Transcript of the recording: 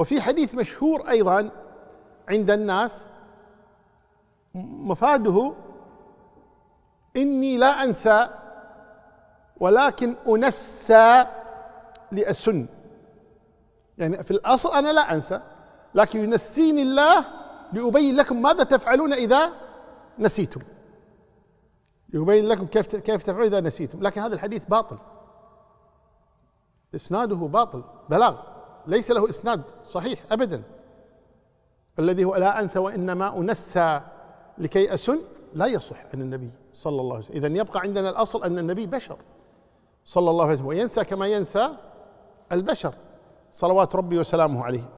وفي حديث مشهور ايضا عند الناس مفاده اني لا انسى ولكن انسى لاسن يعني في الاصل انا لا انسى لكن ينسيني الله لابين لكم ماذا تفعلون اذا نسيتم يبين لكم كيف كيف تفعلون اذا نسيتم لكن هذا الحديث باطل اسناده باطل بلاغ ليس له إسناد صحيح أبدا الذي هو لا أنسى وإنما أنسى لكي أسن لا يصح عن النبي صلى الله عليه وسلم إذا يبقى عندنا الأصل أن النبي بشر صلى الله عليه وسلم وينسى كما ينسى البشر صلوات ربي وسلامه عليه